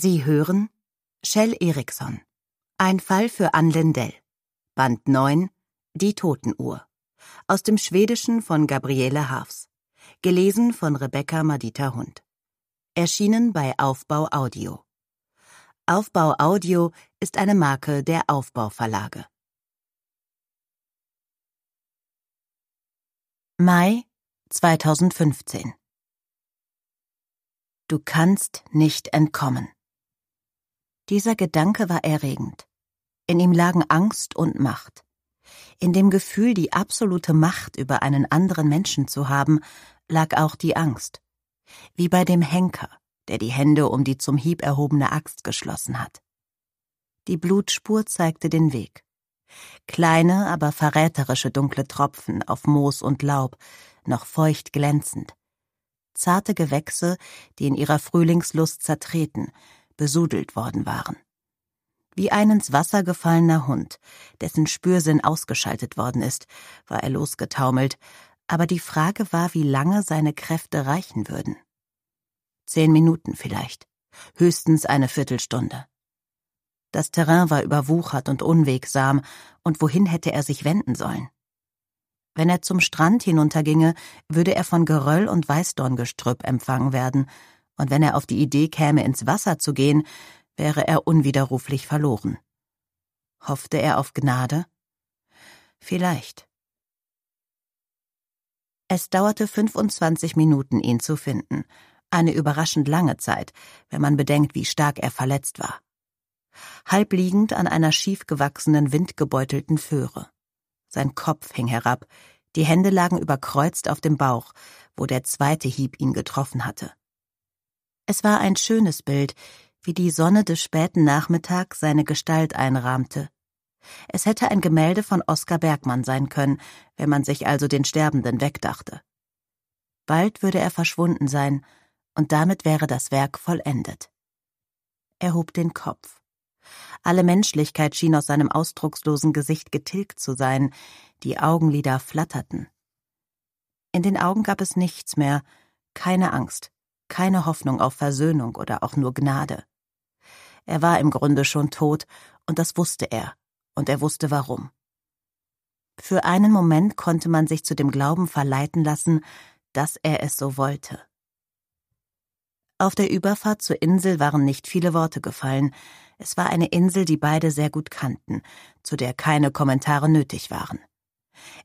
Sie hören Shell Eriksson. Ein Fall für Ann Lindell. Band 9 Die Totenuhr. Aus dem Schwedischen von Gabriele Harfs. Gelesen von Rebecca Madita Hund. Erschienen bei Aufbau Audio. Aufbau Audio ist eine Marke der Aufbau Verlage. Mai 2015 Du kannst nicht entkommen. Dieser Gedanke war erregend. In ihm lagen Angst und Macht. In dem Gefühl, die absolute Macht über einen anderen Menschen zu haben, lag auch die Angst. Wie bei dem Henker, der die Hände um die zum Hieb erhobene Axt geschlossen hat. Die Blutspur zeigte den Weg. Kleine, aber verräterische dunkle Tropfen auf Moos und Laub, noch feucht glänzend. Zarte Gewächse, die in ihrer Frühlingslust zertreten, besudelt worden waren. Wie ein ins Wasser gefallener Hund, dessen Spürsinn ausgeschaltet worden ist, war er losgetaumelt, aber die Frage war, wie lange seine Kräfte reichen würden. Zehn Minuten vielleicht, höchstens eine Viertelstunde. Das Terrain war überwuchert und unwegsam, und wohin hätte er sich wenden sollen? Wenn er zum Strand hinunterginge, würde er von Geröll und Weißdorngestrüpp empfangen werden, und wenn er auf die Idee käme, ins Wasser zu gehen, wäre er unwiderruflich verloren. Hoffte er auf Gnade? Vielleicht. Es dauerte 25 Minuten, ihn zu finden. Eine überraschend lange Zeit, wenn man bedenkt, wie stark er verletzt war. Halb liegend an einer schiefgewachsenen, windgebeutelten Föhre. Sein Kopf hing herab, die Hände lagen überkreuzt auf dem Bauch, wo der zweite Hieb ihn getroffen hatte. Es war ein schönes Bild, wie die Sonne des späten Nachmittags seine Gestalt einrahmte. Es hätte ein Gemälde von Oskar Bergmann sein können, wenn man sich also den Sterbenden wegdachte. Bald würde er verschwunden sein, und damit wäre das Werk vollendet. Er hob den Kopf. Alle Menschlichkeit schien aus seinem ausdruckslosen Gesicht getilgt zu sein, die Augenlider flatterten. In den Augen gab es nichts mehr, keine Angst, keine Hoffnung auf Versöhnung oder auch nur Gnade. Er war im Grunde schon tot, und das wusste er, und er wusste warum. Für einen Moment konnte man sich zu dem Glauben verleiten lassen, dass er es so wollte. Auf der Überfahrt zur Insel waren nicht viele Worte gefallen. Es war eine Insel, die beide sehr gut kannten, zu der keine Kommentare nötig waren.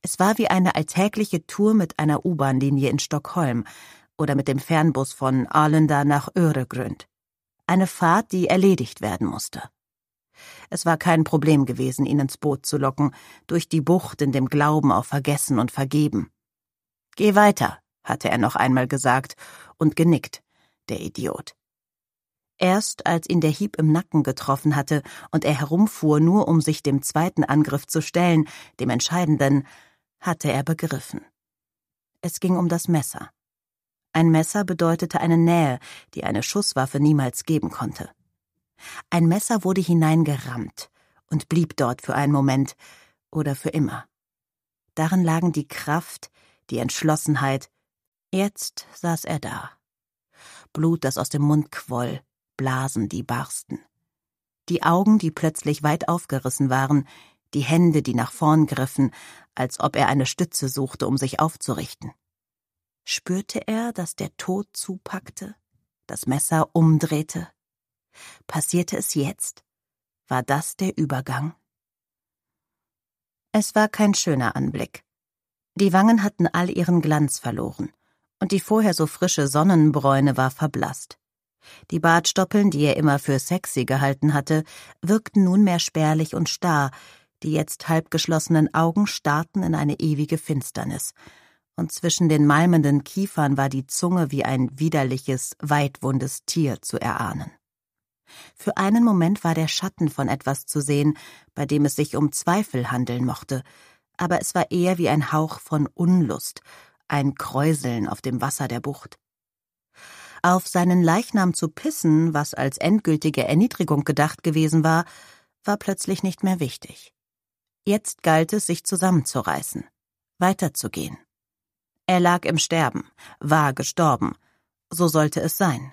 Es war wie eine alltägliche Tour mit einer U-Bahn-Linie in Stockholm, oder mit dem Fernbus von Arlenda nach Öregründ. Eine Fahrt, die erledigt werden musste. Es war kein Problem gewesen, ihn ins Boot zu locken, durch die Bucht in dem Glauben auf Vergessen und Vergeben. Geh weiter, hatte er noch einmal gesagt und genickt, der Idiot. Erst als ihn der Hieb im Nacken getroffen hatte und er herumfuhr, nur um sich dem zweiten Angriff zu stellen, dem entscheidenden, hatte er begriffen. Es ging um das Messer. Ein Messer bedeutete eine Nähe, die eine Schusswaffe niemals geben konnte. Ein Messer wurde hineingerammt und blieb dort für einen Moment oder für immer. Darin lagen die Kraft, die Entschlossenheit. Jetzt saß er da. Blut, das aus dem Mund quoll, Blasen, die barsten. Die Augen, die plötzlich weit aufgerissen waren, die Hände, die nach vorn griffen, als ob er eine Stütze suchte, um sich aufzurichten spürte er, dass der Tod zupackte, das Messer umdrehte. Passierte es jetzt? War das der Übergang? Es war kein schöner Anblick. Die Wangen hatten all ihren Glanz verloren, und die vorher so frische Sonnenbräune war verblasst. Die Bartstoppeln, die er immer für sexy gehalten hatte, wirkten nunmehr spärlich und starr, die jetzt halbgeschlossenen Augen starrten in eine ewige Finsternis, und zwischen den malmenden Kiefern war die Zunge wie ein widerliches, weitwundes Tier zu erahnen. Für einen Moment war der Schatten von etwas zu sehen, bei dem es sich um Zweifel handeln mochte, aber es war eher wie ein Hauch von Unlust, ein Kräuseln auf dem Wasser der Bucht. Auf seinen Leichnam zu pissen, was als endgültige Erniedrigung gedacht gewesen war, war plötzlich nicht mehr wichtig. Jetzt galt es, sich zusammenzureißen, weiterzugehen. Er lag im Sterben, war gestorben. So sollte es sein.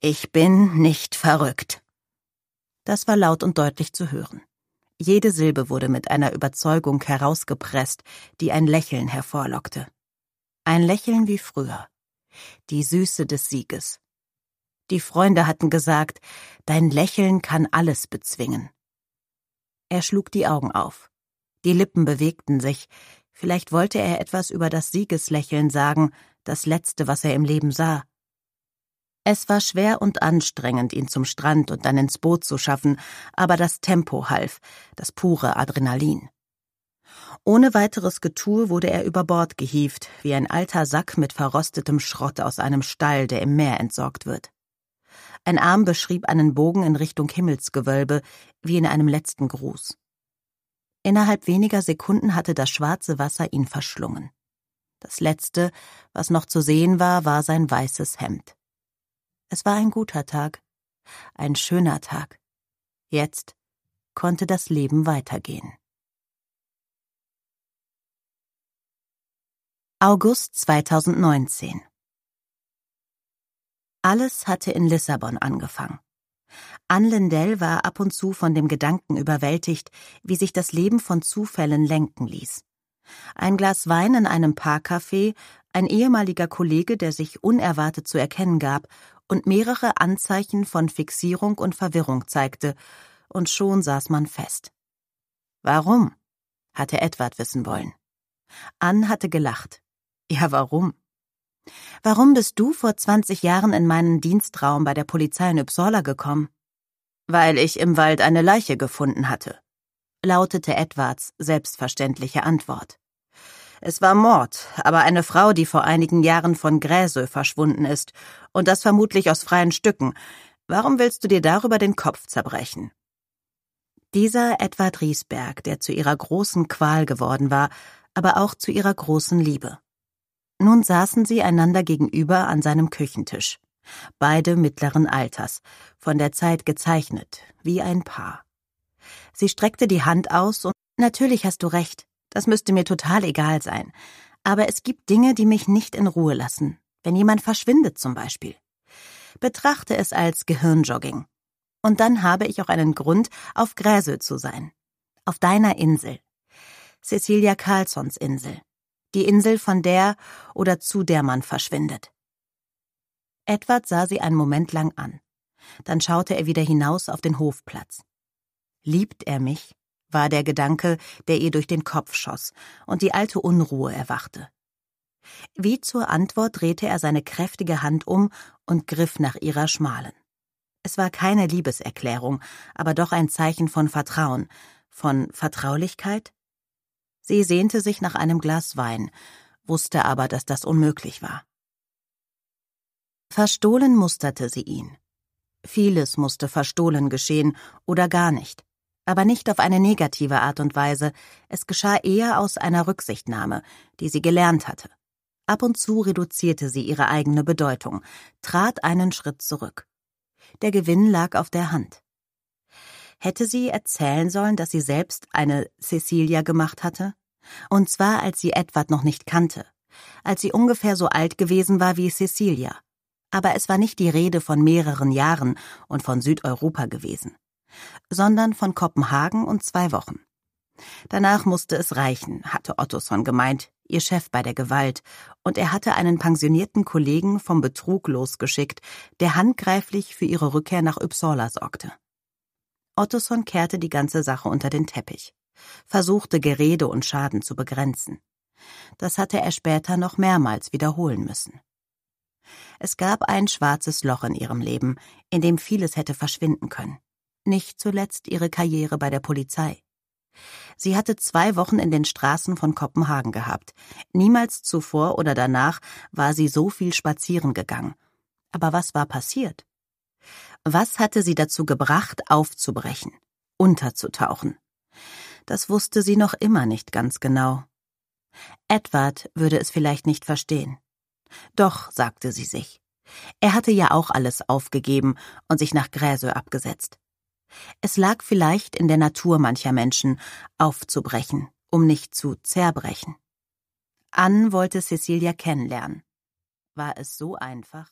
Ich bin nicht verrückt. Das war laut und deutlich zu hören. Jede Silbe wurde mit einer Überzeugung herausgepresst, die ein Lächeln hervorlockte. Ein Lächeln wie früher. Die Süße des Sieges. Die Freunde hatten gesagt, dein Lächeln kann alles bezwingen. Er schlug die Augen auf. Die Lippen bewegten sich, Vielleicht wollte er etwas über das Siegeslächeln sagen, das letzte, was er im Leben sah. Es war schwer und anstrengend, ihn zum Strand und dann ins Boot zu schaffen, aber das Tempo half, das pure Adrenalin. Ohne weiteres Getue wurde er über Bord gehieft, wie ein alter Sack mit verrostetem Schrott aus einem Stall, der im Meer entsorgt wird. Ein Arm beschrieb einen Bogen in Richtung Himmelsgewölbe, wie in einem letzten Gruß. Innerhalb weniger Sekunden hatte das schwarze Wasser ihn verschlungen. Das Letzte, was noch zu sehen war, war sein weißes Hemd. Es war ein guter Tag, ein schöner Tag. Jetzt konnte das Leben weitergehen. August 2019 Alles hatte in Lissabon angefangen. Anne Lindell war ab und zu von dem Gedanken überwältigt, wie sich das Leben von Zufällen lenken ließ. Ein Glas Wein in einem Parkcafé, ein ehemaliger Kollege, der sich unerwartet zu erkennen gab und mehrere Anzeichen von Fixierung und Verwirrung zeigte, und schon saß man fest. Warum? hatte Edward wissen wollen. Ann hatte gelacht. Ja, warum? Warum bist du vor 20 Jahren in meinen Dienstraum bei der Polizei in Uppsala gekommen? Weil ich im Wald eine Leiche gefunden hatte, lautete Edwards selbstverständliche Antwort. Es war Mord, aber eine Frau, die vor einigen Jahren von Gräse verschwunden ist, und das vermutlich aus freien Stücken. Warum willst du dir darüber den Kopf zerbrechen? Dieser Edward Riesberg, der zu ihrer großen Qual geworden war, aber auch zu ihrer großen Liebe. Nun saßen sie einander gegenüber an seinem Küchentisch beide mittleren Alters, von der Zeit gezeichnet, wie ein Paar. Sie streckte die Hand aus und natürlich hast du recht, das müsste mir total egal sein, aber es gibt Dinge, die mich nicht in Ruhe lassen, wenn jemand verschwindet zum Beispiel. Betrachte es als Gehirnjogging. Und dann habe ich auch einen Grund, auf Gräsel zu sein. Auf deiner Insel. Cecilia Carlsons Insel. Die Insel, von der oder zu der man verschwindet. Edward sah sie einen Moment lang an. Dann schaute er wieder hinaus auf den Hofplatz. Liebt er mich? war der Gedanke, der ihr durch den Kopf schoss und die alte Unruhe erwachte. Wie zur Antwort drehte er seine kräftige Hand um und griff nach ihrer schmalen. Es war keine Liebeserklärung, aber doch ein Zeichen von Vertrauen, von Vertraulichkeit? Sie sehnte sich nach einem Glas Wein, wusste aber, dass das unmöglich war. Verstohlen musterte sie ihn. Vieles musste verstohlen geschehen oder gar nicht, aber nicht auf eine negative Art und Weise, es geschah eher aus einer Rücksichtnahme, die sie gelernt hatte. Ab und zu reduzierte sie ihre eigene Bedeutung, trat einen Schritt zurück. Der Gewinn lag auf der Hand. Hätte sie erzählen sollen, dass sie selbst eine Cecilia gemacht hatte? Und zwar, als sie Edward noch nicht kannte, als sie ungefähr so alt gewesen war wie Cecilia. Aber es war nicht die Rede von mehreren Jahren und von Südeuropa gewesen, sondern von Kopenhagen und zwei Wochen. Danach musste es reichen, hatte Ottosson gemeint, ihr Chef bei der Gewalt, und er hatte einen pensionierten Kollegen vom Betrug losgeschickt, der handgreiflich für ihre Rückkehr nach Uppsala sorgte. Ottosson kehrte die ganze Sache unter den Teppich, versuchte Gerede und Schaden zu begrenzen. Das hatte er später noch mehrmals wiederholen müssen. Es gab ein schwarzes Loch in ihrem Leben, in dem vieles hätte verschwinden können. Nicht zuletzt ihre Karriere bei der Polizei. Sie hatte zwei Wochen in den Straßen von Kopenhagen gehabt. Niemals zuvor oder danach war sie so viel spazieren gegangen. Aber was war passiert? Was hatte sie dazu gebracht, aufzubrechen, unterzutauchen? Das wusste sie noch immer nicht ganz genau. Edward würde es vielleicht nicht verstehen. Doch, sagte sie sich. Er hatte ja auch alles aufgegeben und sich nach Gräse abgesetzt. Es lag vielleicht in der Natur mancher Menschen, aufzubrechen, um nicht zu zerbrechen. Ann wollte Cecilia kennenlernen. War es so einfach?